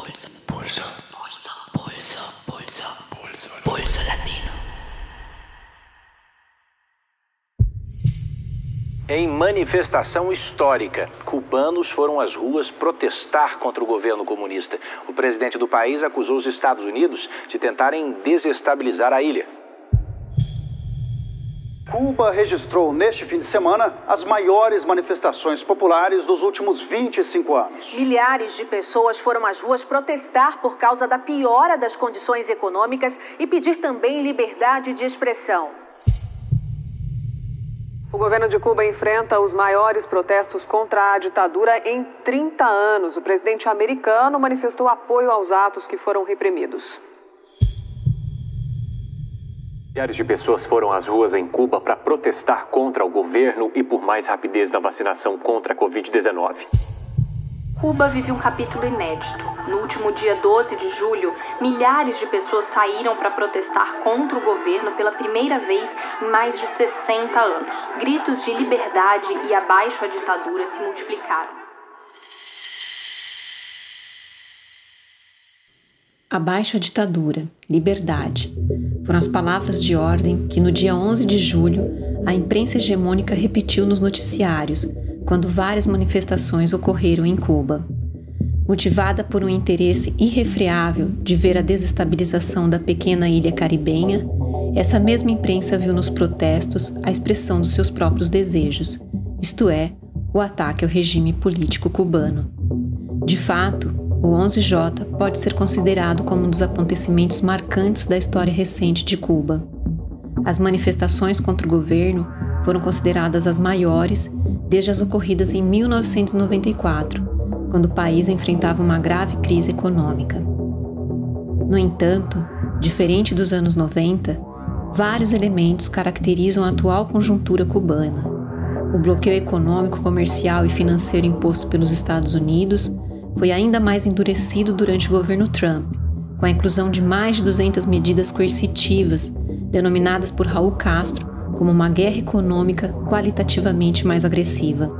Pulso. Pulso. Pulso. Pulso. Pulso. Pulso. latino. Em manifestação histórica, cubanos foram às ruas protestar contra o governo comunista. O presidente do país acusou os Estados Unidos de tentarem desestabilizar a ilha. Cuba registrou neste fim de semana as maiores manifestações populares dos últimos 25 anos. Milhares de pessoas foram às ruas protestar por causa da piora das condições econômicas e pedir também liberdade de expressão. O governo de Cuba enfrenta os maiores protestos contra a ditadura em 30 anos. O presidente americano manifestou apoio aos atos que foram reprimidos. Milhares de pessoas foram às ruas em Cuba para protestar contra o governo e por mais rapidez na vacinação contra a Covid-19. Cuba vive um capítulo inédito. No último dia 12 de julho, milhares de pessoas saíram para protestar contra o governo pela primeira vez em mais de 60 anos. Gritos de liberdade e abaixo a ditadura se multiplicaram. Abaixo a ditadura, liberdade. Foram as palavras de ordem que no dia 11 de julho a imprensa hegemônica repetiu nos noticiários, quando várias manifestações ocorreram em Cuba. Motivada por um interesse irrefreável de ver a desestabilização da pequena ilha caribenha, essa mesma imprensa viu nos protestos a expressão dos seus próprios desejos, isto é, o ataque ao regime político cubano. De fato, o 11J pode ser considerado como um dos acontecimentos marcantes da história recente de Cuba. As manifestações contra o governo foram consideradas as maiores desde as ocorridas em 1994, quando o país enfrentava uma grave crise econômica. No entanto, diferente dos anos 90, vários elementos caracterizam a atual conjuntura cubana. O bloqueio econômico, comercial e financeiro imposto pelos Estados Unidos foi ainda mais endurecido durante o governo Trump, com a inclusão de mais de 200 medidas coercitivas, denominadas por Raul Castro como uma guerra econômica qualitativamente mais agressiva.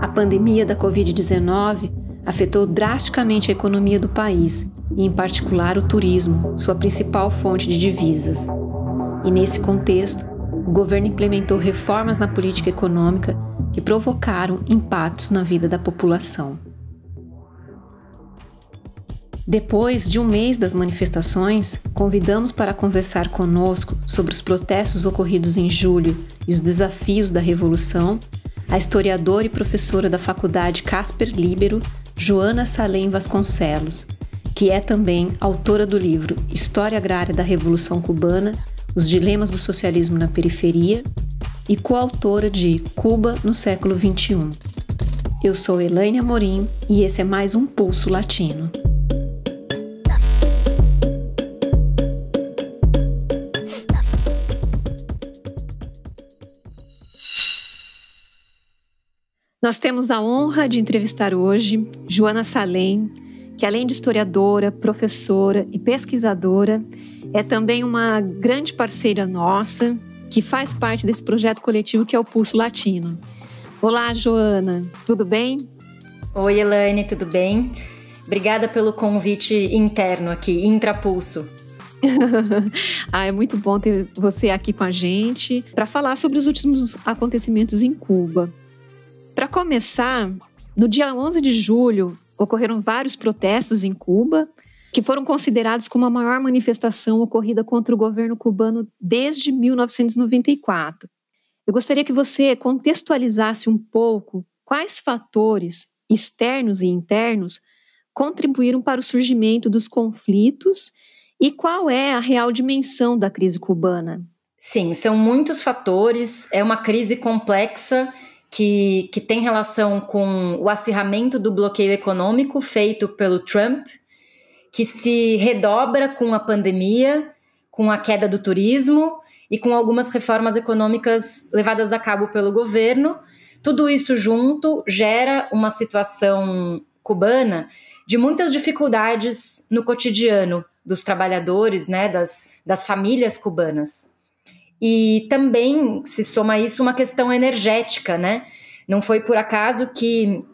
A pandemia da Covid-19 afetou drasticamente a economia do país e, em particular, o turismo, sua principal fonte de divisas. E nesse contexto, o governo implementou reformas na política econômica que provocaram impactos na vida da população. Depois de um mês das manifestações, convidamos para conversar conosco sobre os protestos ocorridos em julho e os desafios da revolução a historiadora e professora da Faculdade Casper Libero, Joana Salem Vasconcelos, que é também autora do livro História Agrária da Revolução Cubana: Os Dilemas do Socialismo na Periferia e coautora de Cuba no século XXI. Eu sou Elaine Amorim e esse é mais um Pulso Latino. Nós temos a honra de entrevistar hoje Joana Salem, que além de historiadora, professora e pesquisadora, é também uma grande parceira nossa que faz parte desse projeto coletivo que é o Pulso Latino. Olá, Joana, tudo bem? Oi, Elaine, tudo bem? Obrigada pelo convite interno aqui, intrapulso. ah, é muito bom ter você aqui com a gente para falar sobre os últimos acontecimentos em Cuba. Para começar, no dia 11 de julho ocorreram vários protestos em Cuba que foram considerados como a maior manifestação ocorrida contra o governo cubano desde 1994. Eu gostaria que você contextualizasse um pouco quais fatores externos e internos contribuíram para o surgimento dos conflitos e qual é a real dimensão da crise cubana. Sim, são muitos fatores, é uma crise complexa que, que tem relação com o acirramento do bloqueio econômico feito pelo Trump, que se redobra com a pandemia, com a queda do turismo e com algumas reformas econômicas levadas a cabo pelo governo. Tudo isso junto gera uma situação cubana de muitas dificuldades no cotidiano dos trabalhadores, né, das, das famílias cubanas. E também se soma a isso uma questão energética, né? Não foi por acaso que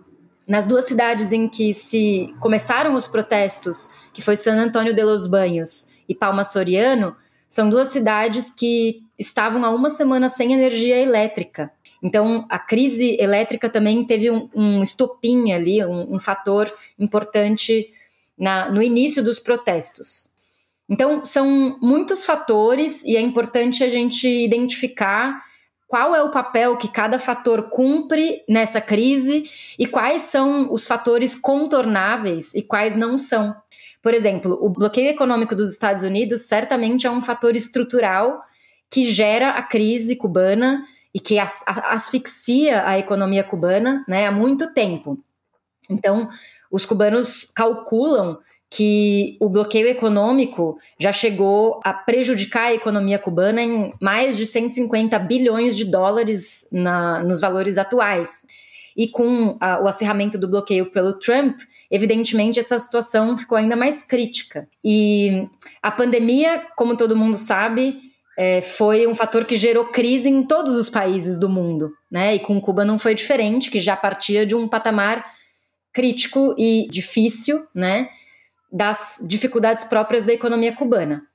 nas duas cidades em que se começaram os protestos, que foi San Antônio de los Banhos e Palma Soriano, são duas cidades que estavam há uma semana sem energia elétrica. Então, a crise elétrica também teve um, um estopim ali, um, um fator importante na, no início dos protestos. Então, são muitos fatores e é importante a gente identificar qual é o papel que cada fator cumpre nessa crise e quais são os fatores contornáveis e quais não são. Por exemplo, o bloqueio econômico dos Estados Unidos certamente é um fator estrutural que gera a crise cubana e que asfixia a economia cubana né, há muito tempo. Então, os cubanos calculam que o bloqueio econômico já chegou a prejudicar a economia cubana em mais de 150 bilhões de dólares na, nos valores atuais. E com a, o acerramento do bloqueio pelo Trump, evidentemente essa situação ficou ainda mais crítica. E a pandemia, como todo mundo sabe, é, foi um fator que gerou crise em todos os países do mundo, né? E com Cuba não foi diferente, que já partia de um patamar crítico e difícil, né? das dificuldades próprias da economia cubana.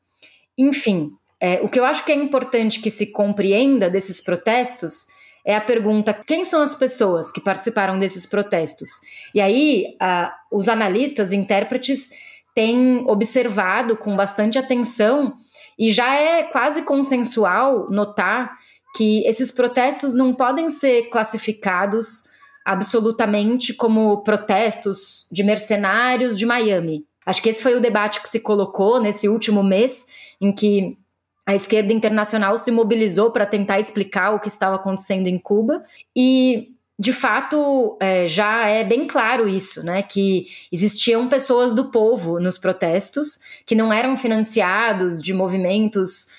Enfim, é, o que eu acho que é importante que se compreenda desses protestos é a pergunta: quem são as pessoas que participaram desses protestos? E aí, a, os analistas, intérpretes, têm observado com bastante atenção e já é quase consensual notar que esses protestos não podem ser classificados absolutamente como protestos de mercenários de Miami. Acho que esse foi o debate que se colocou nesse último mês, em que a esquerda internacional se mobilizou para tentar explicar o que estava acontecendo em Cuba. E de fato, é, já é bem claro isso, né? Que existiam pessoas do povo nos protestos que não eram financiados de movimentos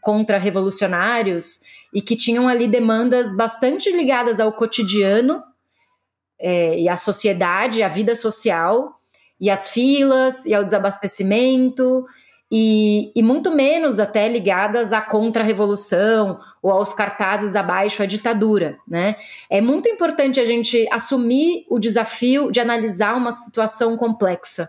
contra-revolucionários e que tinham ali demandas bastante ligadas ao cotidiano é, e à sociedade, à vida social, e as filas, e ao desabastecimento, e, e muito menos até ligadas à contra-revolução ou aos cartazes abaixo à ditadura. Né? É muito importante a gente assumir o desafio de analisar uma situação complexa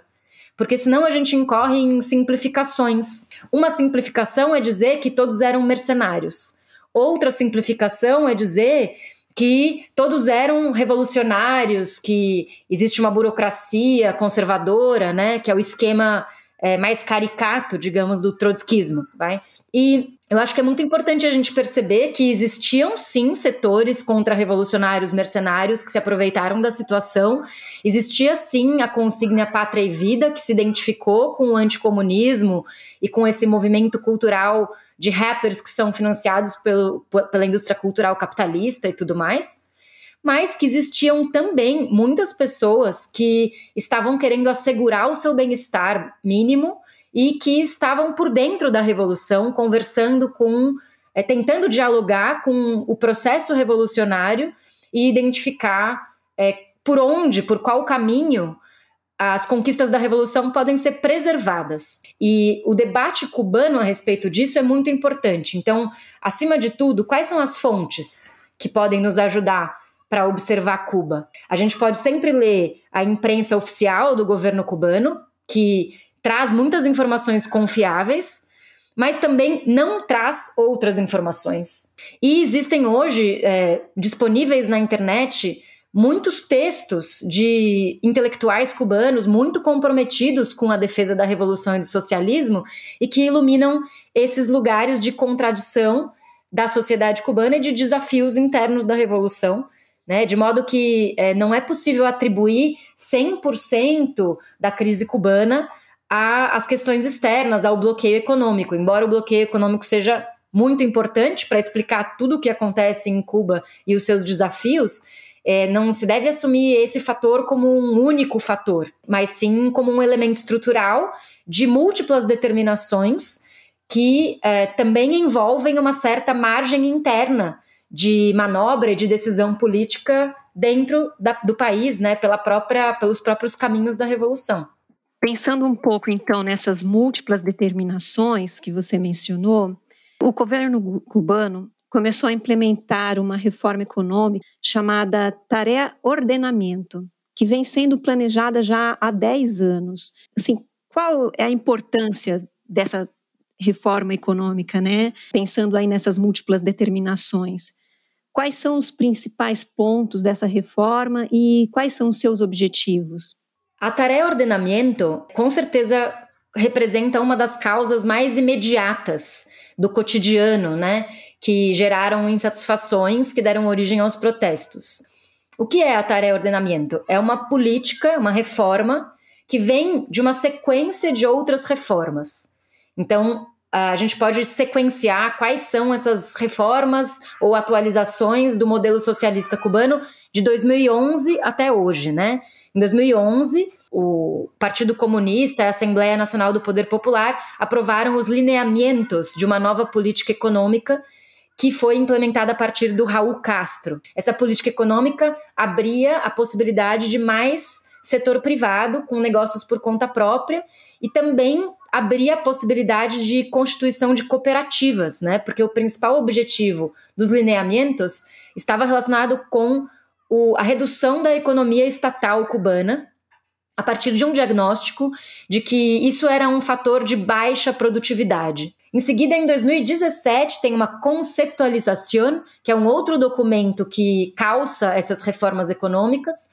porque senão a gente incorre em simplificações. Uma simplificação é dizer que todos eram mercenários. Outra simplificação é dizer que todos eram revolucionários, que existe uma burocracia conservadora, né, que é o esquema é, mais caricato, digamos, do trotskismo, vai? E eu acho que é muito importante a gente perceber que existiam sim setores contra-revolucionários, mercenários que se aproveitaram da situação. Existia sim a consigna Pátria e Vida, que se identificou com o anticomunismo e com esse movimento cultural de rappers que são financiados pelo, pela indústria cultural capitalista e tudo mais mas que existiam também muitas pessoas que estavam querendo assegurar o seu bem-estar mínimo e que estavam por dentro da revolução, conversando com, é, tentando dialogar com o processo revolucionário e identificar é, por onde, por qual caminho as conquistas da revolução podem ser preservadas. E o debate cubano a respeito disso é muito importante. Então, acima de tudo, quais são as fontes que podem nos ajudar para observar Cuba. A gente pode sempre ler a imprensa oficial do governo cubano, que traz muitas informações confiáveis, mas também não traz outras informações. E existem hoje é, disponíveis na internet muitos textos de intelectuais cubanos muito comprometidos com a defesa da revolução e do socialismo e que iluminam esses lugares de contradição da sociedade cubana e de desafios internos da revolução né? De modo que é, não é possível atribuir 100% da crise cubana às questões externas, ao bloqueio econômico, embora o bloqueio econômico seja muito importante para explicar tudo o que acontece em Cuba e os seus desafios, é, não se deve assumir esse fator como um único fator, mas sim como um elemento estrutural de múltiplas determinações que é, também envolvem uma certa margem interna de manobra e de decisão política dentro da, do país, né, pela própria, pelos próprios caminhos da revolução. Pensando um pouco então nessas múltiplas determinações que você mencionou, o governo cubano começou a implementar uma reforma econômica chamada Tarefa Ordenamento, que vem sendo planejada já há 10 anos. Assim, qual é a importância dessa reforma econômica, né? Pensando aí nessas múltiplas determinações. Quais são os principais pontos dessa reforma e quais são os seus objetivos? A tarefa ordenamento, com certeza, representa uma das causas mais imediatas do cotidiano, né? Que geraram insatisfações que deram origem aos protestos. O que é a tarefa ordenamento? É uma política, uma reforma que vem de uma sequência de outras reformas. Então, a gente pode sequenciar quais são essas reformas ou atualizações do modelo socialista cubano de 2011 até hoje, né? Em 2011, o Partido Comunista e a Assembleia Nacional do Poder Popular aprovaram os lineamentos de uma nova política econômica que foi implementada a partir do Raul Castro. Essa política econômica abria a possibilidade de mais setor privado com negócios por conta própria e também abrir a possibilidade de constituição de cooperativas, né? Porque o principal objetivo dos lineamentos estava relacionado com o, a redução da economia estatal cubana a partir de um diagnóstico de que isso era um fator de baixa produtividade. Em seguida, em 2017, tem uma conceptualização, que é um outro documento que calça essas reformas econômicas,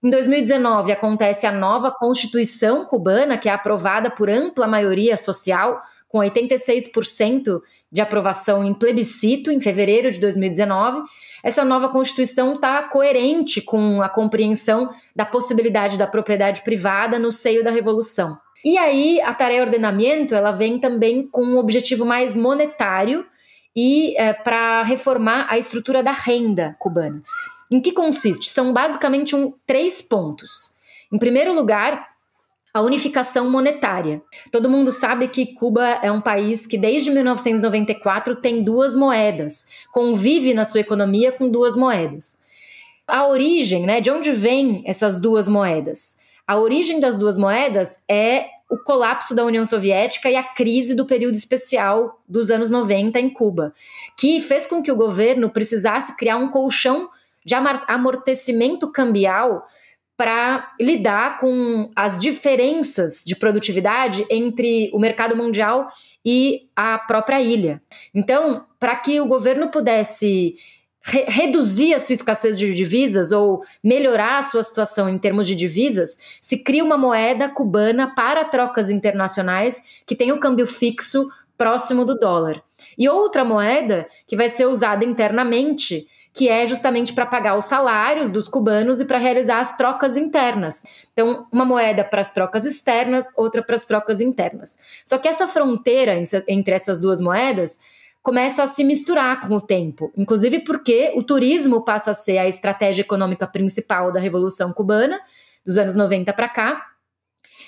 em 2019 acontece a nova Constituição cubana, que é aprovada por ampla maioria social, com 86% de aprovação em plebiscito em fevereiro de 2019. Essa nova Constituição está coerente com a compreensão da possibilidade da propriedade privada no seio da revolução. E aí a tarefa ordenamento ela vem também com um objetivo mais monetário e é, eh, para reformar a estrutura da renda cubana. Em que consiste? São basicamente um, três pontos. Em primeiro lugar, a unificação monetária. Todo mundo sabe que Cuba é um país que desde 1994 tem duas moedas, convive na sua economia com duas moedas. A origem, né, de onde vêm essas duas moedas? A origem das duas moedas é o colapso da União Soviética e a crise do período especial dos anos 90 em Cuba, que fez com que o governo precisasse criar um colchão de amortecimento cambial para lidar com as diferenças de produtividade entre o mercado mundial e a própria ilha. Então, para que o governo pudesse re reduzir a sua escassez de divisas ou melhorar a sua situação em termos de divisas, se cria uma moeda cubana para trocas internacionais que tem o um câmbio fixo próximo do dólar. E outra moeda que vai ser usada internamente que é justamente para pagar os salários dos cubanos e para realizar as trocas internas. Então, uma moeda para as trocas externas, outra para as trocas internas. Só que essa fronteira entre essas duas moedas começa a se misturar com o tempo, inclusive porque o turismo passa a ser a estratégia econômica principal da Revolução Cubana, dos anos 90 para cá.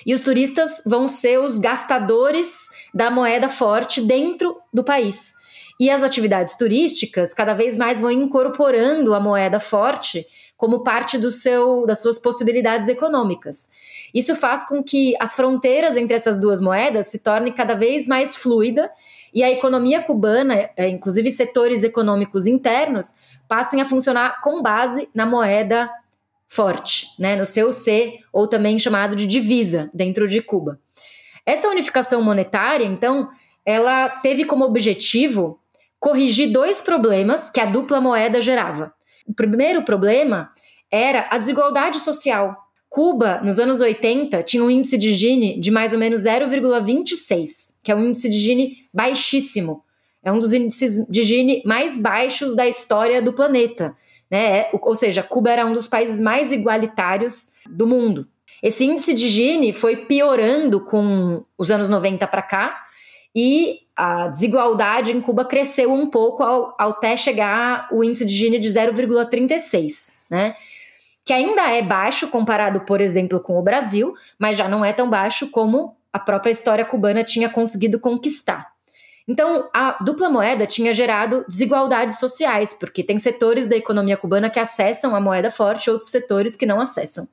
E os turistas vão ser os gastadores da moeda forte dentro do país. E as atividades turísticas cada vez mais vão incorporando a moeda forte como parte do seu, das suas possibilidades econômicas. Isso faz com que as fronteiras entre essas duas moedas se tornem cada vez mais fluida e a economia cubana, é, inclusive setores econômicos internos, passem a funcionar com base na moeda forte, né, no seu C, ou também chamado de divisa, dentro de Cuba. Essa unificação monetária, então, ela teve como objetivo corrigir dois problemas que a dupla moeda gerava. O primeiro problema era a desigualdade social. Cuba, nos anos 80, tinha um índice de Gini de mais ou menos 0,26, que é um índice de Gini baixíssimo. É um dos índices de Gini mais baixos da história do planeta. Né? É, ou seja, Cuba era um dos países mais igualitários do mundo. Esse índice de Gini foi piorando com os anos 90 para cá, e a desigualdade em Cuba cresceu um pouco ao, ao até chegar o índice de Gini de 0,36, né? Que ainda é baixo comparado, por exemplo, com o Brasil, mas já não é tão baixo como a própria história cubana tinha conseguido conquistar. Então, a dupla moeda tinha gerado desigualdades sociais, porque tem setores da economia cubana que acessam a moeda forte, e outros setores que não acessam.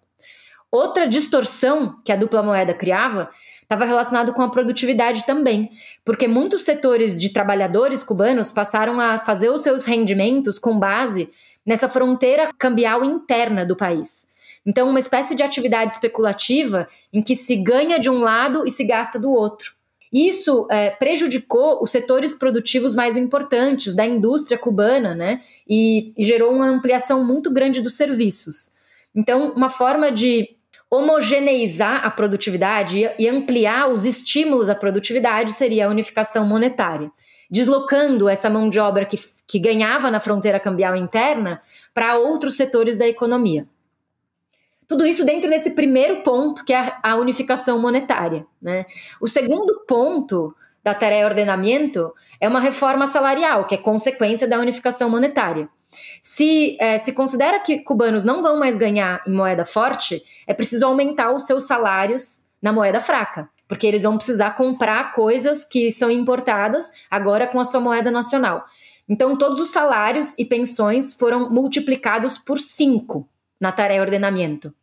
Outra distorção que a dupla moeda criava estava relacionado com a produtividade também, porque muitos setores de trabalhadores cubanos passaram a fazer os seus rendimentos com base nessa fronteira cambial interna do país. Então, uma espécie de atividade especulativa em que se ganha de um lado e se gasta do outro. Isso é, prejudicou os setores produtivos mais importantes da indústria cubana, né? E, e gerou uma ampliação muito grande dos serviços. Então, uma forma de homogeneizar a produtividade e ampliar os estímulos à produtividade seria a unificação monetária, deslocando essa mão de obra que, que ganhava na fronteira cambial interna para outros setores da economia. Tudo isso dentro desse primeiro ponto, que é a unificação monetária. Né? O segundo ponto da tarefa ordenamento é uma reforma salarial, que é consequência da unificação monetária. Se é, se considera que cubanos não vão mais ganhar em moeda forte, é preciso aumentar os seus salários na moeda fraca, porque eles vão precisar comprar coisas que são importadas agora com a sua moeda nacional. Então, todos os salários e pensões foram multiplicados por cinco na tarefa ordenamento.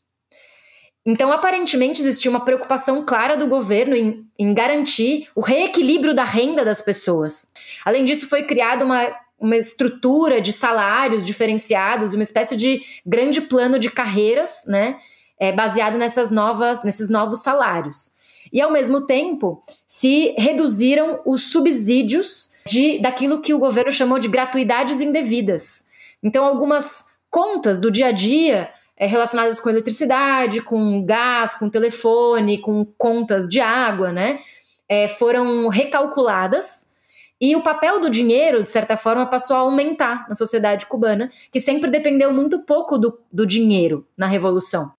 Então, aparentemente, existia uma preocupação clara do governo em, em, garantir o reequilíbrio da renda das pessoas. Além disso, foi criada uma uma estrutura de salários diferenciados, uma espécie de grande plano de carreiras, né? É, baseado nessas novas, nesses novos salários. E ao mesmo tempo, se reduziram os subsídios de daquilo que o governo chamou de gratuidades indevidas. Então, algumas contas do dia a dia é, relacionadas com eletricidade, com gás, com telefone, com contas de água, né? É, foram recalculadas e o papel do dinheiro, de certa forma, passou a aumentar na sociedade cubana, que sempre dependeu muito pouco do, do dinheiro na Revolução.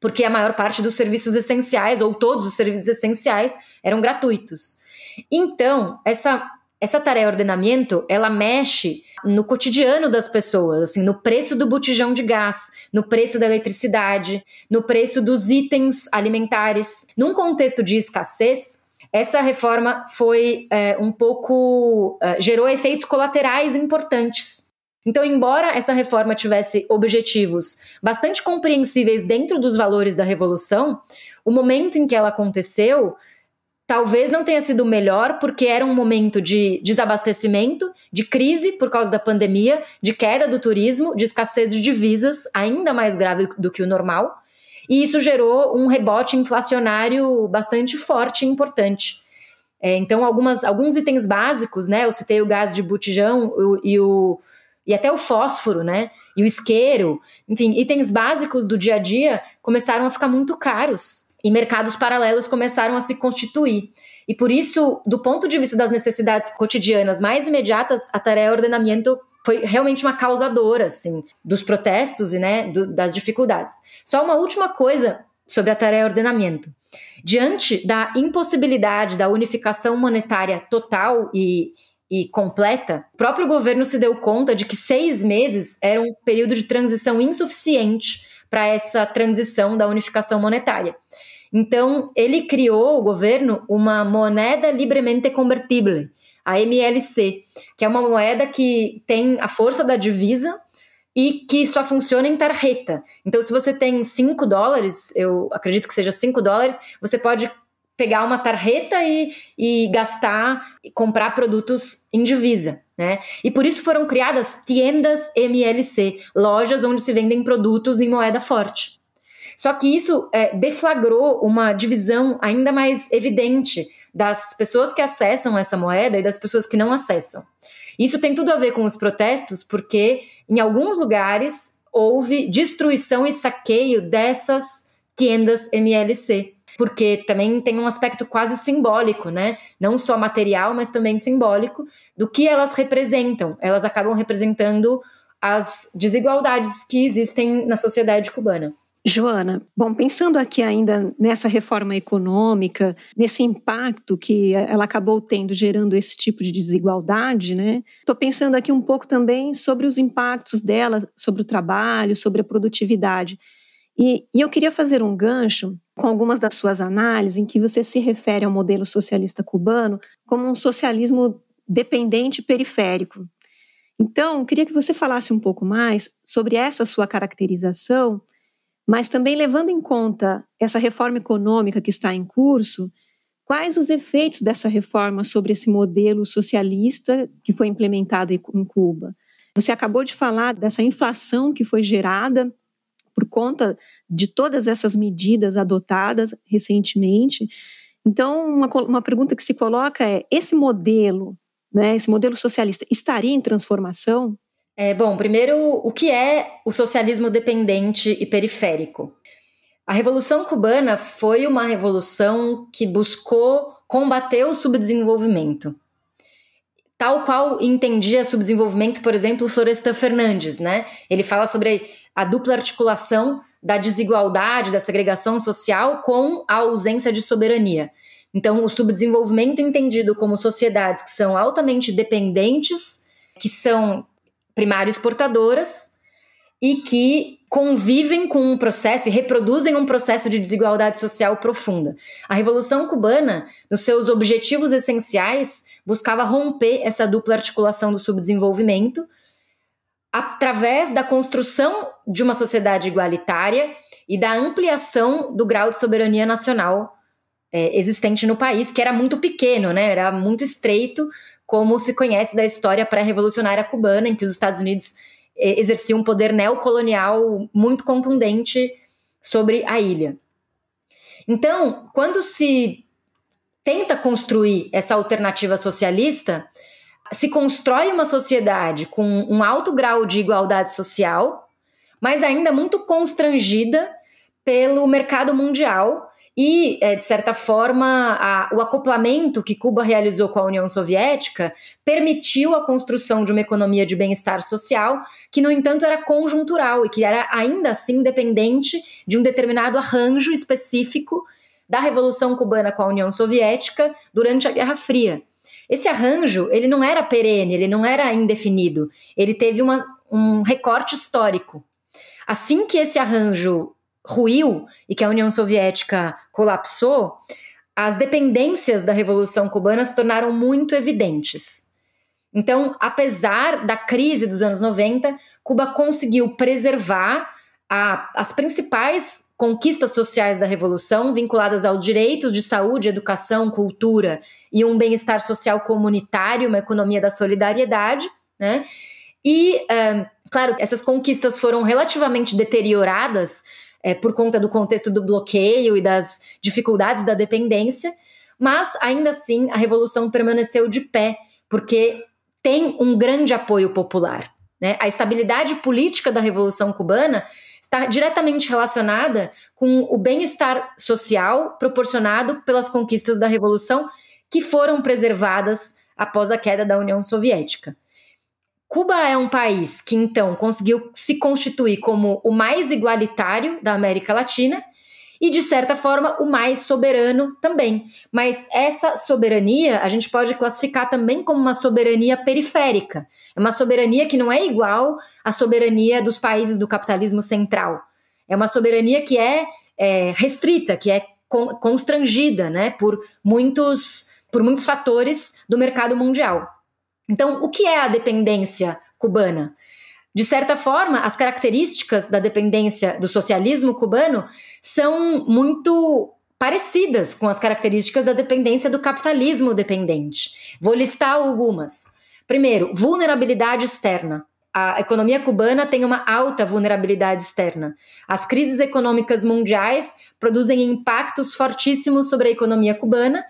Porque a maior parte dos serviços essenciais, ou todos os serviços essenciais, eram gratuitos. Então, essa essa tarefa ordenamento, ela mexe no cotidiano das pessoas, assim, no preço do botijão de gás, no preço da eletricidade, no preço dos itens alimentares. Num contexto de escassez, essa reforma foi é, um pouco. É, gerou efeitos colaterais importantes. Então, embora essa reforma tivesse objetivos bastante compreensíveis dentro dos valores da Revolução, o momento em que ela aconteceu talvez não tenha sido melhor, porque era um momento de desabastecimento, de crise por causa da pandemia, de queda do turismo, de escassez de divisas, ainda mais grave do que o normal. E isso gerou um rebote inflacionário bastante forte e importante. É, então, algumas, alguns itens básicos, né? Eu citei o gás de botijão o, e o e até o fósforo, né? E o isqueiro, enfim, itens básicos do dia a dia começaram a ficar muito caros e mercados paralelos começaram a se constituir. E por isso, do ponto de vista das necessidades cotidianas mais imediatas, a tarefa é ordenamento foi realmente uma causadora, assim, dos protestos e, né, do, das dificuldades. Só uma última coisa sobre a tarefa ordenamento. Diante da impossibilidade da unificação monetária total e, e completa, o próprio governo se deu conta de que seis meses era um período de transição insuficiente para essa transição da unificação monetária. Então, ele criou, o governo, uma moneda libremente convertível, a MLC, que é uma moeda que tem a força da divisa e que só funciona em tarjeta. Então, se você tem 5 dólares, eu acredito que seja 5 dólares, você pode pegar uma tarjeta e, e gastar, e comprar produtos em divisa. Né? E por isso foram criadas tiendas MLC, lojas onde se vendem produtos em moeda forte. Só que isso é, deflagrou uma divisão ainda mais evidente das pessoas que acessam essa moeda e das pessoas que não acessam. Isso tem tudo a ver com os protestos, porque em alguns lugares houve destruição e saqueio dessas tiendas MLC, porque também tem um aspecto quase simbólico, né? Não só material, mas também simbólico, do que elas representam. Elas acabam representando as desigualdades que existem na sociedade cubana. Joana, bom, pensando aqui ainda nessa reforma econômica, nesse impacto que ela acabou tendo, gerando esse tipo de desigualdade, né? Estou pensando aqui um pouco também sobre os impactos dela sobre o trabalho, sobre a produtividade. E, e eu queria fazer um gancho com algumas das suas análises em que você se refere ao modelo socialista cubano como um socialismo dependente periférico. Então, queria que você falasse um pouco mais sobre essa sua caracterização mas também levando em conta essa reforma econômica que está em curso, quais os efeitos dessa reforma sobre esse modelo socialista que foi implementado em Cuba? Você acabou de falar dessa inflação que foi gerada por conta de todas essas medidas adotadas recentemente. Então, uma, uma pergunta que se coloca é: esse modelo, né, esse modelo socialista, estaria em transformação? É, bom, primeiro, o que é o socialismo dependente e periférico? A Revolução Cubana foi uma revolução que buscou combater o subdesenvolvimento. Tal qual entendia subdesenvolvimento, por exemplo, Florestan Fernandes, né? Ele fala sobre a dupla articulação da desigualdade, da segregação social com a ausência de soberania. Então, o subdesenvolvimento entendido como sociedades que são altamente dependentes, que são primário exportadoras e que convivem com um processo e reproduzem um processo de desigualdade social profunda. A Revolução Cubana, nos seus objetivos essenciais, buscava romper essa dupla articulação do subdesenvolvimento através da construção de uma sociedade igualitária e da ampliação do grau de soberania nacional é, existente no país, que era muito pequeno, né? Era muito estreito, como se conhece da história pré-revolucionária cubana, em que os Estados Unidos é, exerciam um poder neocolonial muito contundente sobre a ilha. Então, quando se tenta construir essa alternativa socialista, se constrói uma sociedade com um alto grau de igualdade social, mas ainda muito constrangida pelo mercado mundial e, é, de certa forma, a, o acoplamento que Cuba realizou com a União Soviética permitiu a construção de uma economia de bem-estar social que, no entanto, era conjuntural e que era ainda assim dependente de um determinado arranjo específico da Revolução Cubana com a União Soviética durante a Guerra Fria. Esse arranjo, ele não era perene, ele não era indefinido, ele teve uma, um recorte histórico. Assim que esse arranjo ruiu e que a União Soviética colapsou, as dependências da Revolução Cubana se tornaram muito evidentes. Então, apesar da crise dos anos 90, Cuba conseguiu preservar a, as principais conquistas sociais da Revolução, vinculadas aos direitos de saúde, educação, cultura e um bem-estar social comunitário, uma economia da solidariedade, né? E, é, claro, essas conquistas foram relativamente deterioradas é, por conta do contexto do bloqueio e das dificuldades da dependência, mas ainda assim a revolução permaneceu de pé, porque tem um grande apoio popular. Né? A estabilidade política da Revolução Cubana está diretamente relacionada com o bem-estar social proporcionado pelas conquistas da Revolução, que foram preservadas após a queda da União Soviética. Cuba é um país que então conseguiu se constituir como o mais igualitário da América Latina e, de certa forma, o mais soberano também. Mas essa soberania a gente pode classificar também como uma soberania periférica. É uma soberania que não é igual à soberania dos países do capitalismo central. É uma soberania que é, é restrita, que é constrangida né, por, muitos, por muitos fatores do mercado mundial. Então, o que é a dependência cubana? De certa forma, as características da dependência do socialismo cubano são muito parecidas com as características da dependência do capitalismo dependente. Vou listar algumas. Primeiro, vulnerabilidade externa. A economia cubana tem uma alta vulnerabilidade externa. As crises econômicas mundiais produzem impactos fortíssimos sobre a economia cubana,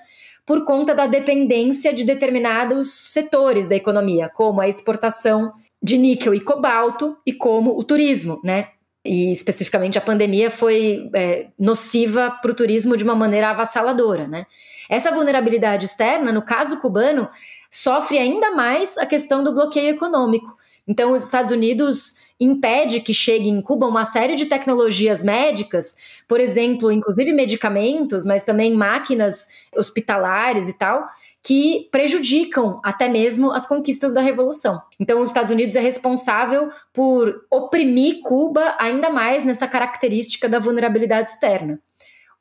por conta da dependência de determinados setores da economia, como a exportação de níquel e cobalto e como o turismo, né? E especificamente a pandemia foi é, nociva para o turismo de uma maneira avassaladora, né? Essa vulnerabilidade externa, no caso cubano, sofre ainda mais a questão do bloqueio econômico, então, os Estados Unidos impede que chegue em Cuba uma série de tecnologias médicas, por exemplo, inclusive medicamentos, mas também máquinas hospitalares e tal, que prejudicam até mesmo as conquistas da revolução. Então, os Estados Unidos é responsável por oprimir Cuba ainda mais nessa característica da vulnerabilidade externa.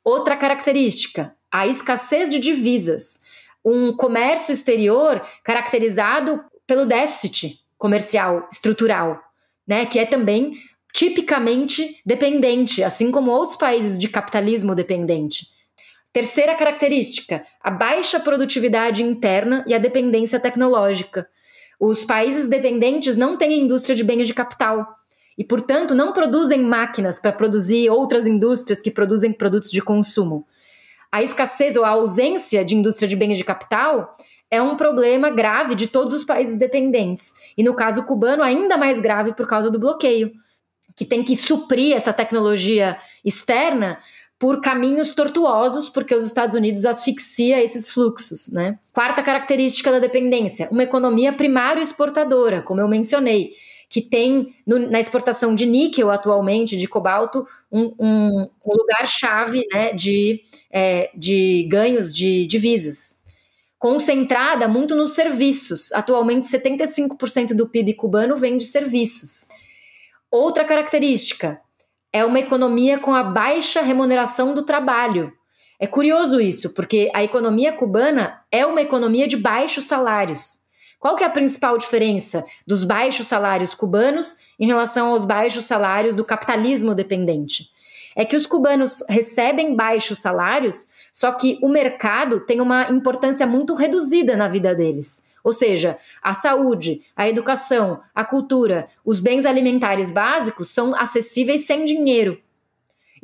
Outra característica, a escassez de divisas. Um comércio exterior caracterizado pelo déficit comercial estrutural, né, que é também tipicamente dependente, assim como outros países de capitalismo dependente. Terceira característica, a baixa produtividade interna e a dependência tecnológica. Os países dependentes não têm indústria de bens de capital e, portanto, não produzem máquinas para produzir outras indústrias que produzem produtos de consumo. A escassez ou a ausência de indústria de bens de capital é um problema grave de todos os países dependentes. E no caso cubano, ainda mais grave por causa do bloqueio, que tem que suprir essa tecnologia externa por caminhos tortuosos, porque os Estados Unidos asfixia esses fluxos, né? Quarta característica da dependência, uma economia primário exportadora, como eu mencionei, que tem no, na exportação de níquel atualmente, de cobalto, um, um, um lugar chave né, de, é, de ganhos de divisas concentrada muito nos serviços. Atualmente, 75% do PIB cubano vem de serviços. Outra característica é uma economia com a baixa remuneração do trabalho. É curioso isso, porque a economia cubana é uma economia de baixos salários. Qual que é a principal diferença dos baixos salários cubanos em relação aos baixos salários do capitalismo dependente? é que os cubanos recebem baixos salários, só que o mercado tem uma importância muito reduzida na vida deles. Ou seja, a saúde, a educação, a cultura, os bens alimentares básicos são acessíveis sem dinheiro.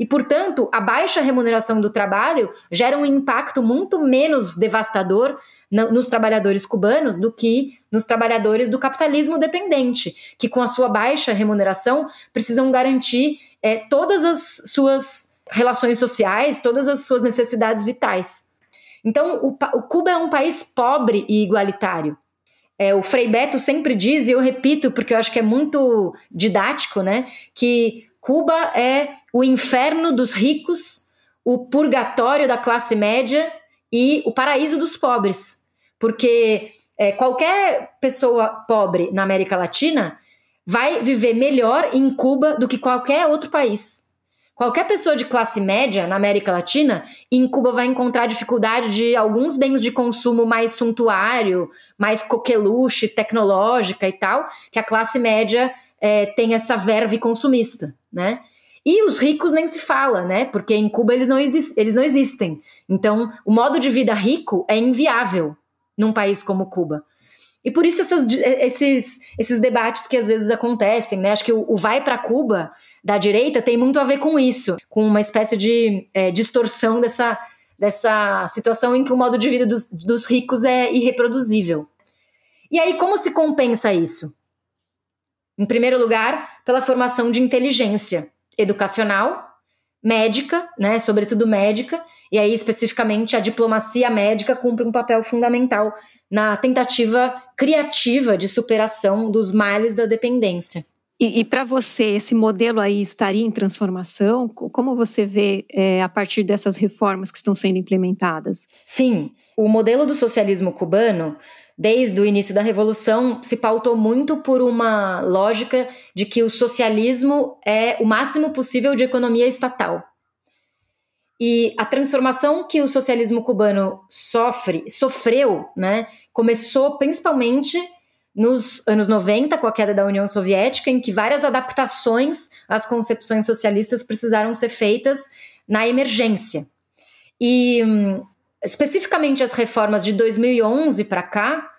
E, portanto, a baixa remuneração do trabalho gera um impacto muito menos devastador nos trabalhadores cubanos do que nos trabalhadores do capitalismo dependente, que com a sua baixa remuneração precisam garantir é, todas as suas relações sociais, todas as suas necessidades vitais. Então, o, o Cuba é um país pobre e igualitário. É, o Frei Beto sempre diz, e eu repito porque eu acho que é muito didático, né, que Cuba é o inferno dos ricos, o purgatório da classe média e o paraíso dos pobres. Porque é, qualquer pessoa pobre na América Latina vai viver melhor em Cuba do que qualquer outro país. Qualquer pessoa de classe média na América Latina, em Cuba vai encontrar dificuldade de alguns bens de consumo mais suntuário, mais coqueluche, tecnológica e tal, que a classe média é, tem essa verve consumista, né? E os ricos nem se fala, né? Porque em Cuba eles não, eles não existem. Então, o modo de vida rico é inviável num país como Cuba. E por isso essas, esses, esses debates que às vezes acontecem, né? Acho que o, o vai para Cuba da direita tem muito a ver com isso, com uma espécie de é, distorção dessa, dessa situação em que o modo de vida dos, dos ricos é irreproduzível. E aí, como se compensa isso? Em primeiro lugar, pela formação de inteligência educacional, médica, né, sobretudo médica, e aí especificamente a diplomacia médica cumpre um papel fundamental na tentativa criativa de superação dos males da dependência. E, e para você, esse modelo aí estaria em transformação? Como você vê é, a partir dessas reformas que estão sendo implementadas? Sim, o modelo do socialismo cubano desde o início da Revolução, se pautou muito por uma lógica de que o socialismo é o máximo possível de economia estatal. E a transformação que o socialismo cubano sofre, sofreu, né, começou principalmente nos anos 90, com a queda da União Soviética, em que várias adaptações às concepções socialistas precisaram ser feitas na emergência. E hum, especificamente as reformas de 2011 para cá,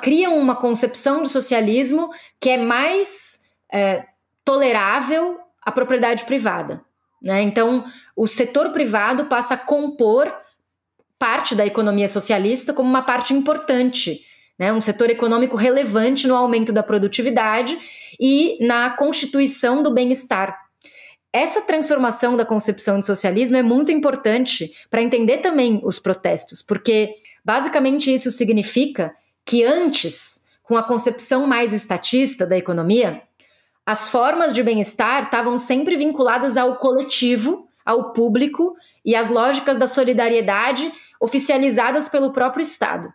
criam uma concepção de socialismo que é mais é, tolerável à propriedade privada. Né? Então, o setor privado passa a compor parte da economia socialista como uma parte importante, né? um setor econômico relevante no aumento da produtividade e na constituição do bem-estar. Essa transformação da concepção de socialismo é muito importante para entender também os protestos, porque basicamente isso significa que antes, com a concepção mais estatista da economia, as formas de bem-estar estavam sempre vinculadas ao coletivo, ao público e às lógicas da solidariedade oficializadas pelo próprio Estado.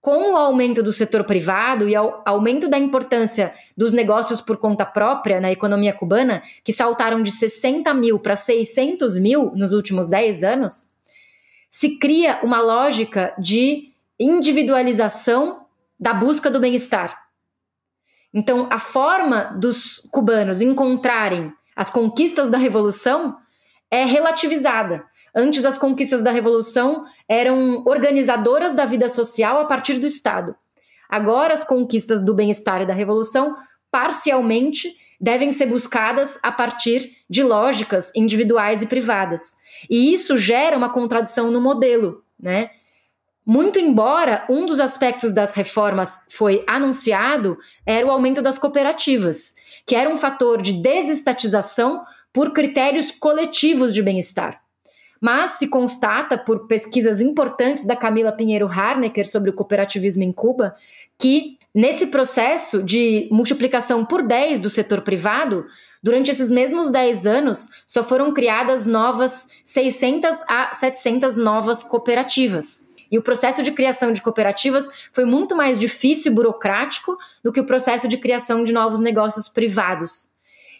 Com o aumento do setor privado e ao aumento da importância dos negócios por conta própria na economia cubana, que saltaram de 60 mil para 600 mil nos últimos 10 anos, se cria uma lógica de individualização da busca do bem-estar. Então, a forma dos cubanos encontrarem as conquistas da revolução é relativizada. Antes, as conquistas da revolução eram organizadoras da vida social a partir do Estado. Agora, as conquistas do bem-estar e da revolução, parcialmente, devem ser buscadas a partir de lógicas individuais e privadas. E isso gera uma contradição no modelo, né? Muito embora um dos aspectos das reformas foi anunciado, era o aumento das cooperativas, que era um fator de desestatização por critérios coletivos de bem-estar. Mas se constata, por pesquisas importantes da Camila Pinheiro Harnecker sobre o cooperativismo em Cuba, que nesse processo de multiplicação por 10 do setor privado, durante esses mesmos 10 anos, só foram criadas novas 600 a 700 novas cooperativas. E o processo de criação de cooperativas foi muito mais difícil e burocrático do que o processo de criação de novos negócios privados.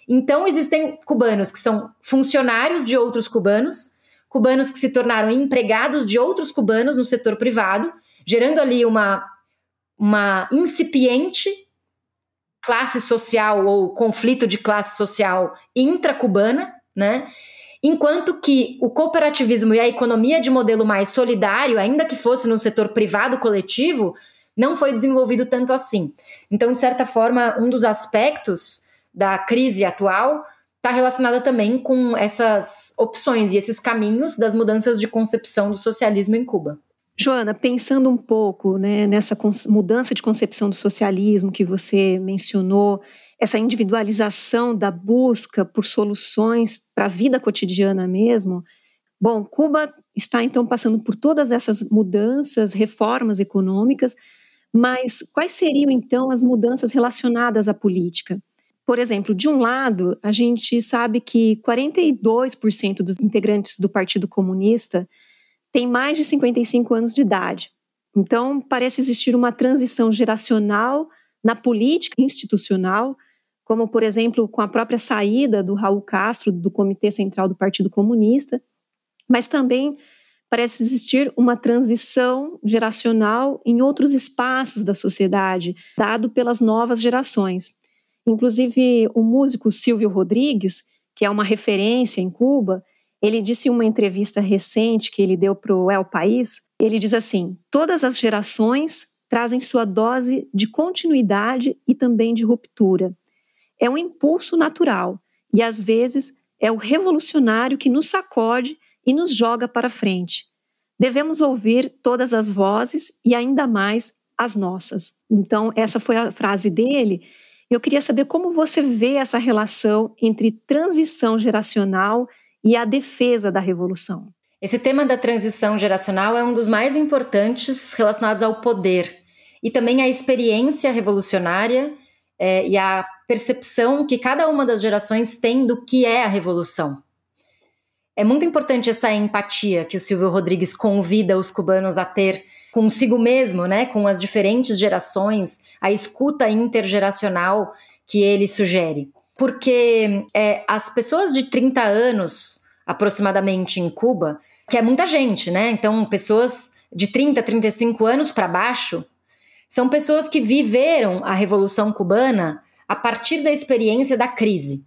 Então, existem cubanos que são funcionários de outros cubanos, cubanos que se tornaram empregados de outros cubanos no setor privado, gerando ali uma, uma incipiente classe social ou conflito de classe social intracubana, né? Enquanto que o cooperativismo e a economia de modelo mais solidário, ainda que fosse no setor privado coletivo, não foi desenvolvido tanto assim. Então, de certa forma, um dos aspectos da crise atual está relacionada também com essas opções e esses caminhos das mudanças de concepção do socialismo em Cuba. Joana, pensando um pouco né, nessa mudança de concepção do socialismo que você mencionou, essa individualização da busca por soluções para a vida cotidiana mesmo. Bom, Cuba está então passando por todas essas mudanças, reformas econômicas, mas quais seriam então as mudanças relacionadas à política? Por exemplo, de um lado, a gente sabe que 42% dos integrantes do Partido Comunista têm mais de 55 anos de idade. Então, parece existir uma transição geracional na política institucional, como, por exemplo, com a própria saída do Raul Castro do Comitê Central do Partido Comunista, mas também parece existir uma transição geracional em outros espaços da sociedade, dado pelas novas gerações. Inclusive, o músico Silvio Rodrigues, que é uma referência em Cuba, ele disse em uma entrevista recente que ele deu para o El País, ele diz assim: todas as gerações trazem sua dose de continuidade e também de ruptura. É um impulso natural e, às vezes, é o revolucionário que nos sacode e nos joga para frente. Devemos ouvir todas as vozes e, ainda mais, as nossas. Então, essa foi a frase dele. Eu queria saber como você vê essa relação entre transição geracional e a defesa da revolução. Esse tema da transição geracional é um dos mais importantes relacionados ao poder e também à experiência revolucionária é, e à percepção que cada uma das gerações tem do que é a revolução. É muito importante essa empatia que o Silvio Rodrigues convida os cubanos a ter consigo mesmo, né, com as diferentes gerações, a escuta intergeracional que ele sugere. Porque é, as pessoas de 30 anos aproximadamente em Cuba, que é muita gente, né? Então, pessoas de 30, 35 anos para baixo são pessoas que viveram a Revolução Cubana a partir da experiência da crise.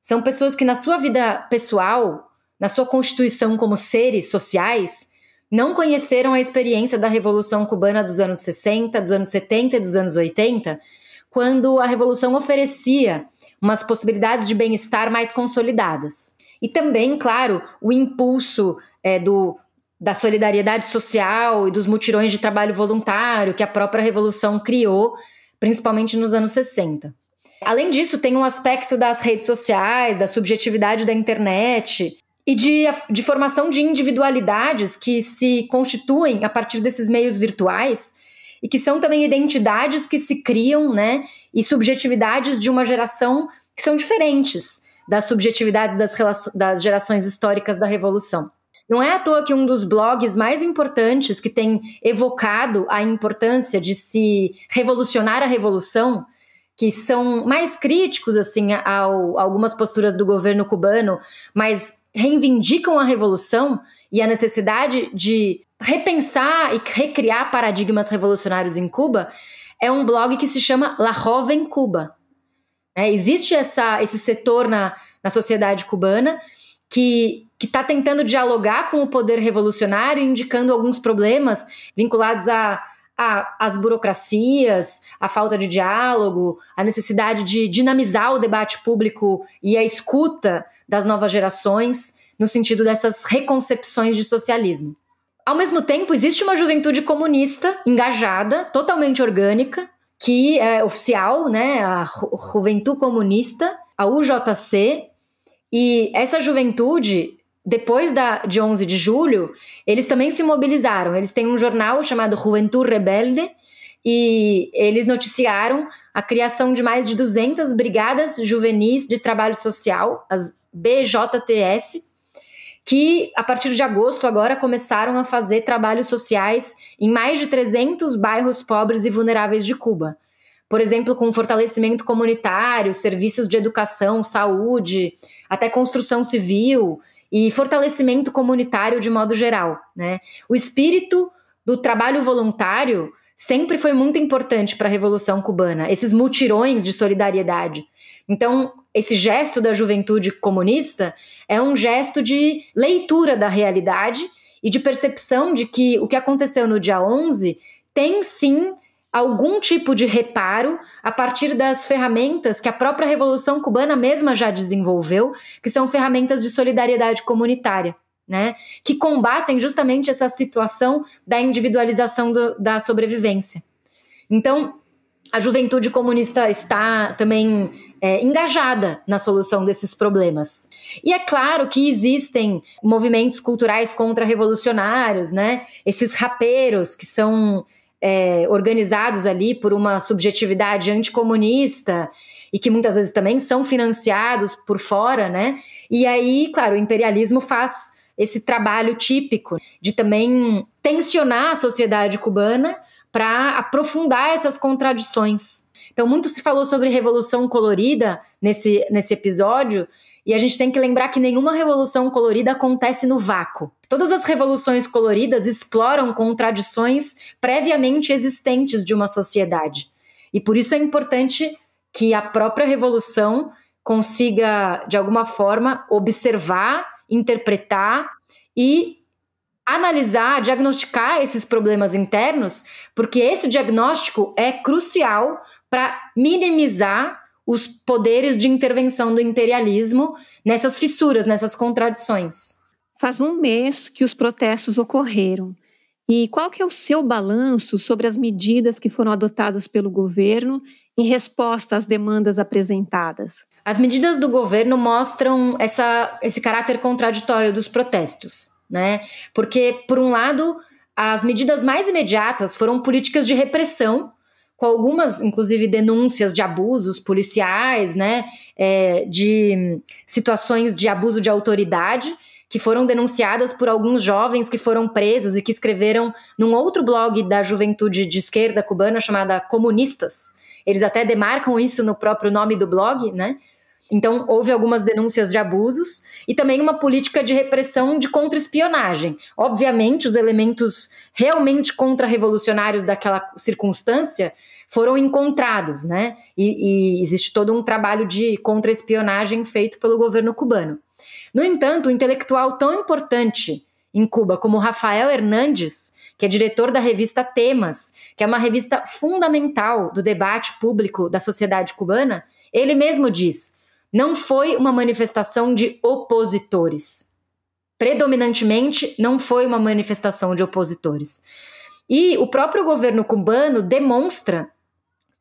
São pessoas que, na sua vida pessoal, na sua constituição como seres sociais, não conheceram a experiência da Revolução Cubana dos anos 60, dos anos 70 e dos anos 80, quando a Revolução oferecia umas possibilidades de bem-estar mais consolidadas. E também, claro, o impulso é, do, da solidariedade social e dos mutirões de trabalho voluntário que a própria Revolução criou, principalmente nos anos 60. Além disso, tem um aspecto das redes sociais, da subjetividade da internet e de, de formação de individualidades que se constituem a partir desses meios virtuais e que são também identidades que se criam, né? E subjetividades de uma geração que são diferentes das subjetividades das, das gerações históricas da Revolução. Não é à toa que um dos blogs mais importantes que tem evocado a importância de se revolucionar a revolução, que são mais críticos assim ao, a algumas posturas do governo cubano, mas reivindicam a revolução e a necessidade de repensar e recriar paradigmas revolucionários em Cuba, é um blog que se chama La Joven Cuba. Né? Existe essa, esse setor na, na sociedade cubana que está tentando dialogar com o poder revolucionário, indicando alguns problemas vinculados a, burocracias, à falta de diálogo, à necessidade de dinamizar o debate público e a escuta das novas gerações no sentido dessas reconcepções de socialismo. Ao mesmo tempo, existe uma juventude comunista engajada, totalmente orgânica, que é oficial, né, a Juventude Comunista, a UJC, e essa juventude, depois da, de 11 de julho, eles também se mobilizaram. Eles têm um jornal chamado Juventude Rebelde, e eles noticiaram a criação de mais de 200 brigadas juvenis de trabalho social, as BJTS, que a partir de agosto agora começaram a fazer trabalhos sociais em mais de 300 bairros pobres e vulneráveis de Cuba. Por exemplo, com fortalecimento comunitário, serviços de educação, saúde, até construção civil e fortalecimento comunitário de modo geral. Né? O espírito do trabalho voluntário sempre foi muito importante para a Revolução Cubana, esses mutirões de solidariedade. Então, esse gesto da juventude comunista é um gesto de leitura da realidade e de percepção de que o que aconteceu no dia 11 tem sim algum tipo de reparo a partir das ferramentas que a própria Revolução Cubana mesma já desenvolveu, que são ferramentas de solidariedade comunitária. Né, que combatem justamente essa situação da individualização do, da sobrevivência. Então, a juventude comunista está também é, engajada na solução desses problemas. E é claro que existem movimentos culturais contra-revolucionários, né? Esses raperos que são é, organizados ali por uma subjetividade anticomunista e que muitas vezes também são financiados por fora, né? E aí, claro, o imperialismo faz esse trabalho típico de também tensionar a sociedade cubana para aprofundar essas contradições. Então, muito se falou sobre revolução colorida nesse, nesse episódio, e a gente tem que lembrar que nenhuma revolução colorida acontece no vácuo. Todas as revoluções coloridas exploram contradições previamente existentes de uma sociedade. E por isso é importante que a própria revolução consiga, de alguma forma, observar, interpretar e analisar, diagnosticar esses problemas internos, porque esse diagnóstico é crucial para minimizar os poderes de intervenção do imperialismo nessas fissuras, nessas contradições. Faz um mês que os protestos ocorreram. E qual que é o seu balanço sobre as medidas que foram adotadas pelo governo em resposta às demandas apresentadas? As medidas do governo mostram essa, esse caráter contraditório dos protestos né? Porque, por um lado, as medidas mais imediatas foram políticas de repressão, com algumas, inclusive, denúncias de abusos policiais, né? É, de situações de abuso de autoridade que foram denunciadas por alguns jovens que foram presos e que escreveram num outro blog da juventude de esquerda cubana chamada Comunistas. Eles até demarcam isso no próprio nome do blog, né? Então, houve algumas denúncias de abusos e também uma política de repressão de contra-espionagem. Obviamente, os elementos realmente contra-revolucionários daquela circunstância foram encontrados, né? E, e existe todo um trabalho de contra-espionagem feito pelo governo cubano. No entanto, um intelectual tão importante em Cuba como Rafael Hernandes, que é diretor da revista Temas, que é uma revista fundamental do debate público da sociedade cubana, ele mesmo diz não foi uma manifestação de opositores. Predominantemente, não foi uma manifestação de opositores. E o próprio governo cubano demonstra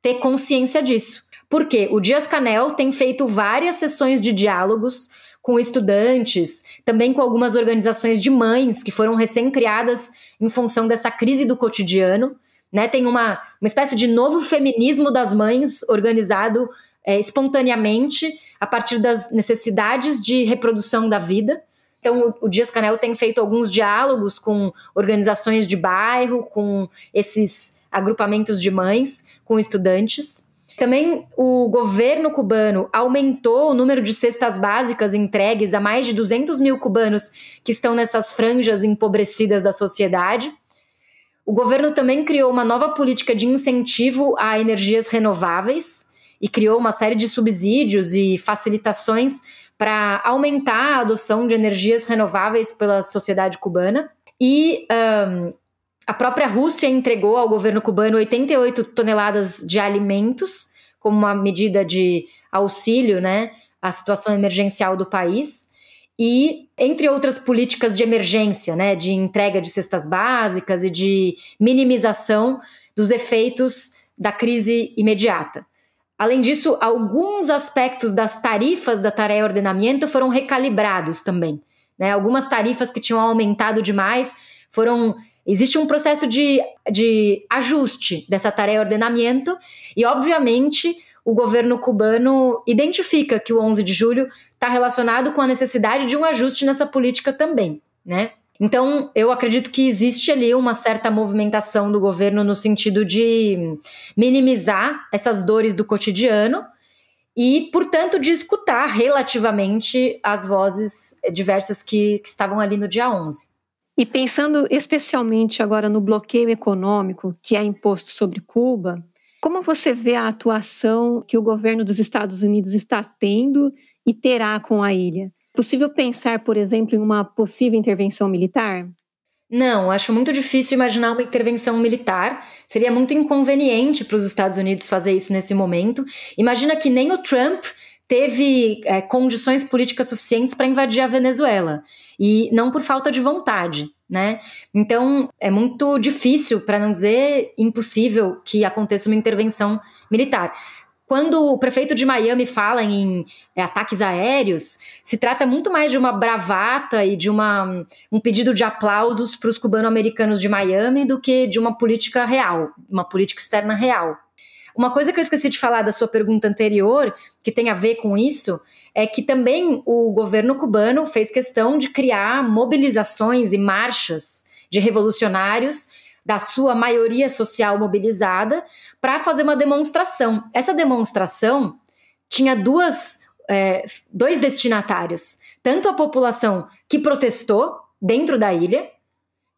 ter consciência disso. Porque o Dias Canel tem feito várias sessões de diálogos com estudantes, também com algumas organizações de mães que foram recém-criadas em função dessa crise do cotidiano. Né? Tem uma, uma espécie de novo feminismo das mães organizado é, espontaneamente a partir das necessidades de reprodução da vida. Então, o Dias Canel tem feito alguns diálogos com organizações de bairro, com esses agrupamentos de mães, com estudantes. Também o governo cubano aumentou o número de cestas básicas entregues a mais de 200 mil cubanos que estão nessas franjas empobrecidas da sociedade. O governo também criou uma nova política de incentivo a energias renováveis, e criou uma série de subsídios e facilitações para aumentar a adoção de energias renováveis pela sociedade cubana. E um, a própria Rússia entregou ao governo cubano 88 toneladas de alimentos como uma medida de auxílio, né, à situação emergencial do país. E entre outras políticas de emergência, né, de entrega de cestas básicas e de minimização dos efeitos da crise imediata. Além disso, alguns aspectos das tarifas da tarefa ordenamento foram recalibrados também. Né? Algumas tarifas que tinham aumentado demais foram. Existe um processo de, de ajuste dessa tarefa ordenamento, e obviamente o governo cubano identifica que o 11 de julho está relacionado com a necessidade de um ajuste nessa política também. Né? Então, eu acredito que existe ali uma certa movimentação do governo no sentido de minimizar essas dores do cotidiano e, portanto, de escutar relativamente as vozes diversas que, que estavam ali no dia 11. E pensando especialmente agora no bloqueio econômico que é imposto sobre Cuba, como você vê a atuação que o governo dos Estados Unidos está tendo e terá com a ilha? possível pensar, por exemplo, em uma possível intervenção militar? Não, acho muito difícil imaginar uma intervenção militar. Seria muito inconveniente para os Estados Unidos fazer isso nesse momento. Imagina que nem o Trump teve é, condições políticas suficientes para invadir a Venezuela e não por falta de vontade, né? Então é muito difícil, para não dizer impossível, que aconteça uma intervenção militar quando o prefeito de Miami fala em é, ataques aéreos, se trata muito mais de uma bravata e de uma, um pedido de aplausos para os cubano-americanos de Miami do que de uma política real, uma política externa real. Uma coisa que eu esqueci de falar da sua pergunta anterior, que tem a ver com isso, é que também o governo cubano fez questão de criar mobilizações e marchas de revolucionários da sua maioria social mobilizada para fazer uma demonstração. Essa demonstração tinha duas, é, dois destinatários: tanto a população que protestou dentro da ilha,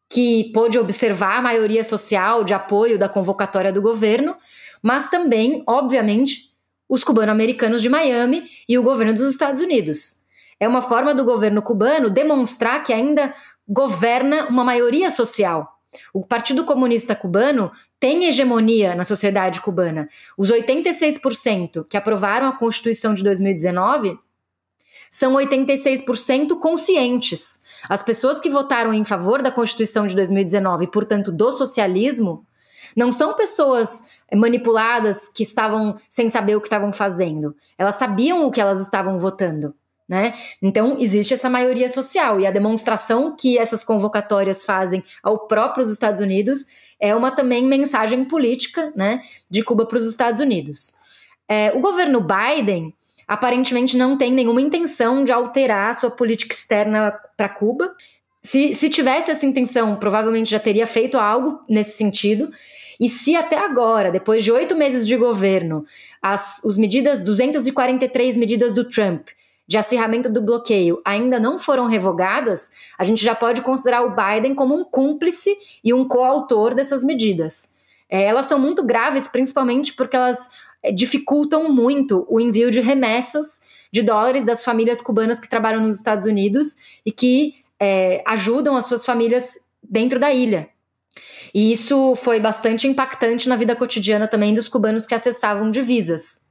que pôde observar a maioria social de apoio da convocatória do governo, mas também, obviamente, os cubano-americanos de Miami e o governo dos Estados Unidos. É uma forma do governo cubano demonstrar que ainda governa uma maioria social o Partido Comunista Cubano tem hegemonia na sociedade cubana. Os 86% que aprovaram a Constituição de 2019 são 86% conscientes. As pessoas que votaram em favor da Constituição de 2019, portanto, do socialismo, não são pessoas manipuladas que estavam sem saber o que estavam fazendo. Elas sabiam o que elas estavam votando. Né? Então, existe essa maioria social e a demonstração que essas convocatórias fazem ao próprios Estados Unidos é uma também mensagem política né, de Cuba para os Estados Unidos. É, o governo Biden aparentemente não tem nenhuma intenção de alterar sua política externa para Cuba. Se, se tivesse essa intenção, provavelmente já teria feito algo nesse sentido. E se até agora, depois de oito meses de governo, as os medidas, 243 medidas do Trump, de acirramento do bloqueio ainda não foram revogadas, a gente já pode considerar o Biden como um cúmplice e um coautor dessas medidas. É, elas são muito graves, principalmente porque elas é, dificultam muito o envio de remessas de dólares das famílias cubanas que trabalham nos Estados Unidos e que é, ajudam as suas famílias dentro da ilha. E isso foi bastante impactante na vida cotidiana também dos cubanos que acessavam divisas.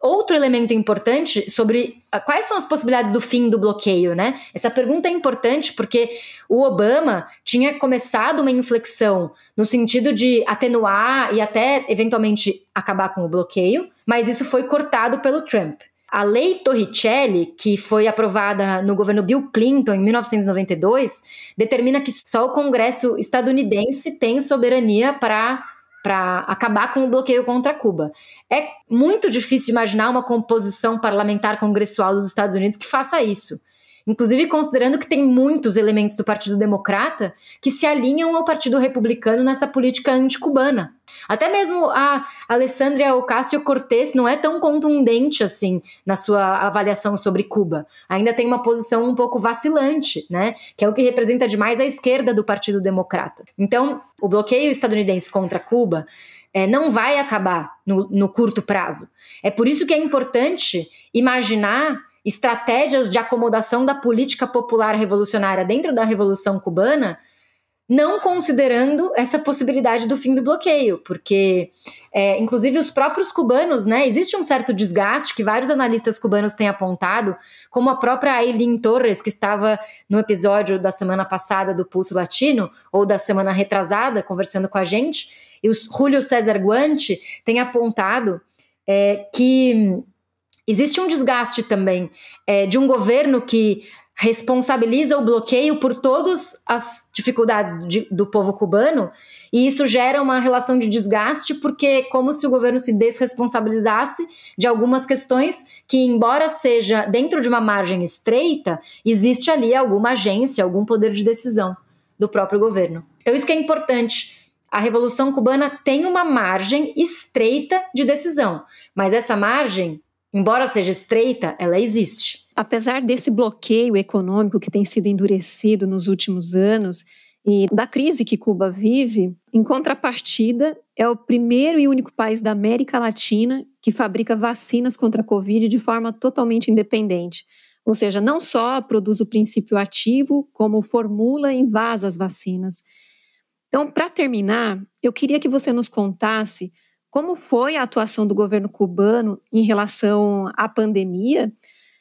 Outro elemento importante sobre quais são as possibilidades do fim do bloqueio, né? Essa pergunta é importante porque o Obama tinha começado uma inflexão no sentido de atenuar e até eventualmente acabar com o bloqueio, mas isso foi cortado pelo Trump. A Lei Torricelli, que foi aprovada no governo Bill Clinton em 1992, determina que só o Congresso estadunidense tem soberania para para acabar com o bloqueio contra Cuba. É muito difícil imaginar uma composição parlamentar congressual dos Estados Unidos que faça isso. Inclusive, considerando que tem muitos elementos do Partido Democrata que se alinham ao Partido Republicano nessa política anticubana. Até mesmo a Alessandria Ocasio-Cortez não é tão contundente assim na sua avaliação sobre Cuba. Ainda tem uma posição um pouco vacilante, né? Que é o que representa demais a esquerda do Partido Democrata. Então, o bloqueio estadunidense contra Cuba é, não vai acabar no, no curto prazo. É por isso que é importante imaginar estratégias de acomodação da política popular revolucionária dentro da Revolução Cubana, não considerando essa possibilidade do fim do bloqueio, porque, é, inclusive, os próprios cubanos, né? Existe um certo desgaste que vários analistas cubanos têm apontado, como a própria Aileen Torres, que estava no episódio da semana passada do Pulso Latino, ou da semana retrasada, conversando com a gente, e o Julio César Guante tem apontado é, que Existe um desgaste também é, de um governo que responsabiliza o bloqueio por todas as dificuldades de, do povo cubano, e isso gera uma relação de desgaste, porque é como se o governo se desresponsabilizasse de algumas questões que, embora seja dentro de uma margem estreita, existe ali alguma agência, algum poder de decisão do próprio governo. Então, isso que é importante. A Revolução Cubana tem uma margem estreita de decisão, mas essa margem Embora seja estreita, ela existe. Apesar desse bloqueio econômico que tem sido endurecido nos últimos anos e da crise que Cuba vive, em contrapartida, é o primeiro e único país da América Latina que fabrica vacinas contra a Covid de forma totalmente independente. Ou seja, não só produz o princípio ativo, como formula e envasa as vacinas. Então, para terminar, eu queria que você nos contasse como foi a atuação do governo cubano em relação à pandemia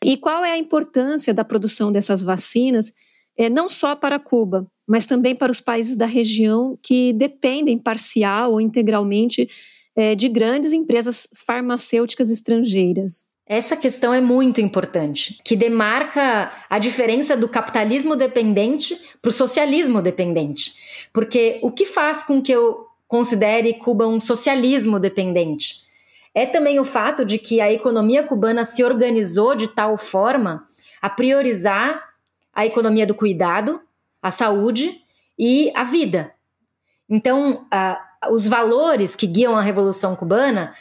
e qual é a importância da produção dessas vacinas, é, não só para Cuba, mas também para os países da região que dependem parcial ou integralmente é, de grandes empresas farmacêuticas estrangeiras. Essa questão é muito importante, que demarca a diferença do capitalismo dependente para o socialismo dependente. Porque o que faz com que eu considere Cuba um socialismo dependente. É também o fato de que a economia cubana se organizou de tal forma a priorizar a economia do cuidado, a saúde e a vida. Então, uh, os valores que guiam a Revolução Cubana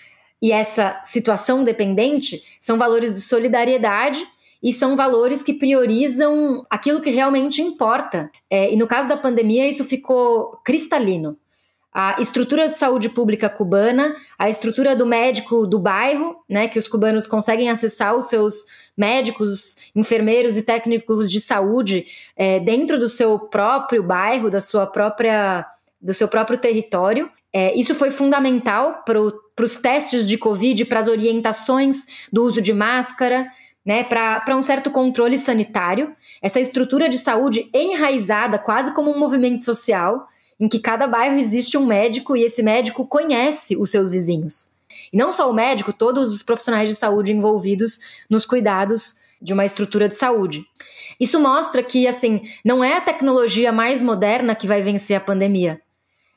e essa situação dependente são valores de solidariedade e são valores que priorizam aquilo que realmente importa. É, e no caso da pandemia, isso ficou cristalino a estrutura de saúde pública cubana, a estrutura do médico do bairro, né, que os cubanos conseguem acessar os seus médicos, enfermeiros e técnicos de saúde é, dentro do seu próprio bairro, da sua própria, do seu próprio território. É, isso foi fundamental para os testes de Covid, para as orientações do uso de máscara, né, para um certo controle sanitário. Essa estrutura de saúde enraizada, quase como um movimento social, em que cada bairro existe um médico e esse médico conhece os seus vizinhos. E não só o médico, todos os profissionais de saúde envolvidos nos cuidados de uma estrutura de saúde. Isso mostra que, assim, não é a tecnologia mais moderna que vai vencer a pandemia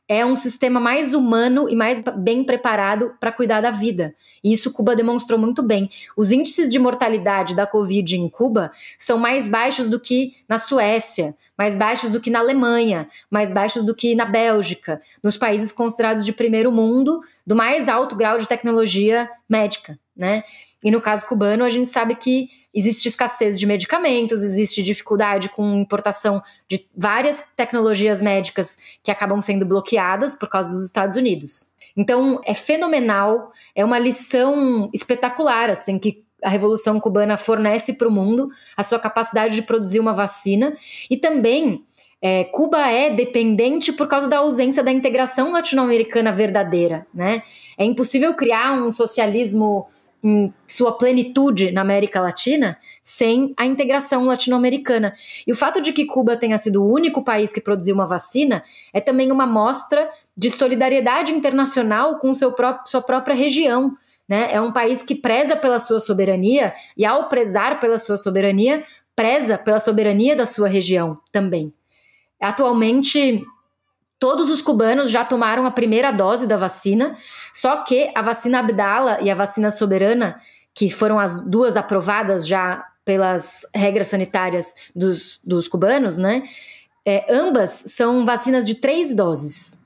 é um sistema mais humano e mais bem preparado para cuidar da vida. E isso Cuba demonstrou muito bem. Os índices de mortalidade da Covid em Cuba são mais baixos do que na Suécia, mais baixos do que na Alemanha, mais baixos do que na Bélgica, nos países considerados de primeiro mundo, do mais alto grau de tecnologia médica né? E no caso cubano, a gente sabe que existe escassez de medicamentos, existe dificuldade com importação de várias tecnologias médicas que acabam sendo bloqueadas por causa dos Estados Unidos. Então, é fenomenal, é uma lição espetacular, assim, que a Revolução Cubana fornece para o mundo, a sua capacidade de produzir uma vacina e também é, Cuba é dependente por causa da ausência da integração latino-americana verdadeira, né? É impossível criar um socialismo em sua plenitude na América Latina sem a integração latino-americana. E o fato de que Cuba tenha sido o único país que produziu uma vacina é também uma mostra de solidariedade internacional com seu próprio, sua própria região. Né? É um país que preza pela sua soberania e, ao prezar pela sua soberania, preza pela soberania da sua região também. Atualmente, Todos os cubanos já tomaram a primeira dose da vacina, só que a vacina Abdala e a vacina Soberana, que foram as duas aprovadas já pelas regras sanitárias dos, dos cubanos, né? É, ambas são vacinas de três doses.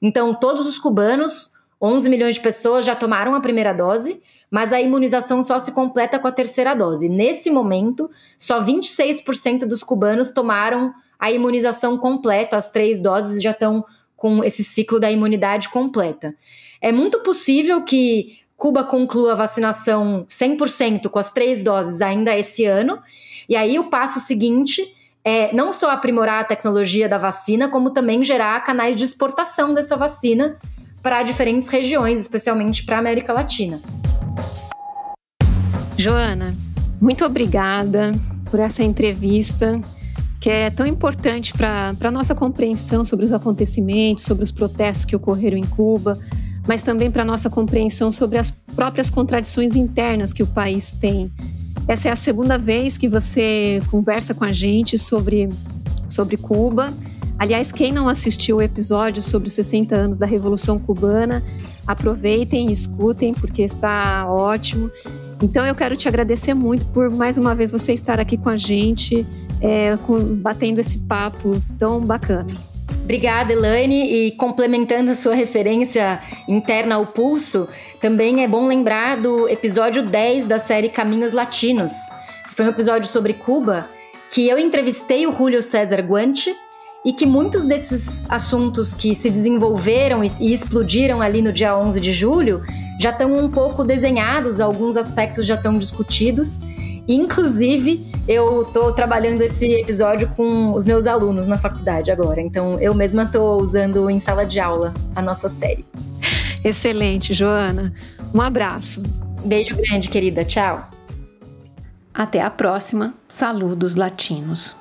Então, todos os cubanos, 11 milhões de pessoas, já tomaram a primeira dose, mas a imunização só se completa com a terceira dose. Nesse momento, só 26% dos cubanos tomaram a imunização completa, as três doses já estão com esse ciclo da imunidade completa. É muito possível que Cuba conclua a vacinação 100% com as três doses ainda esse ano, e aí o passo seguinte é não só aprimorar a tecnologia da vacina, como também gerar canais de exportação dessa vacina para diferentes regiões, especialmente para a América Latina. Joana, muito obrigada por essa entrevista que é tão importante para a nossa compreensão sobre os acontecimentos, sobre os protestos que ocorreram em Cuba, mas também para a nossa compreensão sobre as próprias contradições internas que o país tem. Essa é a segunda vez que você conversa com a gente sobre, sobre Cuba. Aliás, quem não assistiu o episódio sobre os 60 anos da Revolução Cubana, aproveitem e escutem, porque está ótimo. Então, eu quero te agradecer muito por mais uma vez você estar aqui com a gente é, com, batendo esse papo tão bacana. Obrigada, Elaine. E complementando sua referência interna ao pulso, também é bom lembrar do episódio 10 da série Caminhos Latinos, que foi um episódio sobre Cuba, que eu entrevistei o Julio César Guante e que muitos desses assuntos que se desenvolveram e explodiram ali no dia 11 de julho já estão um pouco desenhados, alguns aspectos já estão discutidos. Inclusive, eu tô trabalhando esse episódio com os meus alunos na faculdade agora. Então, eu mesma tô usando em sala de aula a nossa série. Excelente, Joana. Um abraço. Beijo grande, querida. Tchau. Até a próxima. Saludos latinos.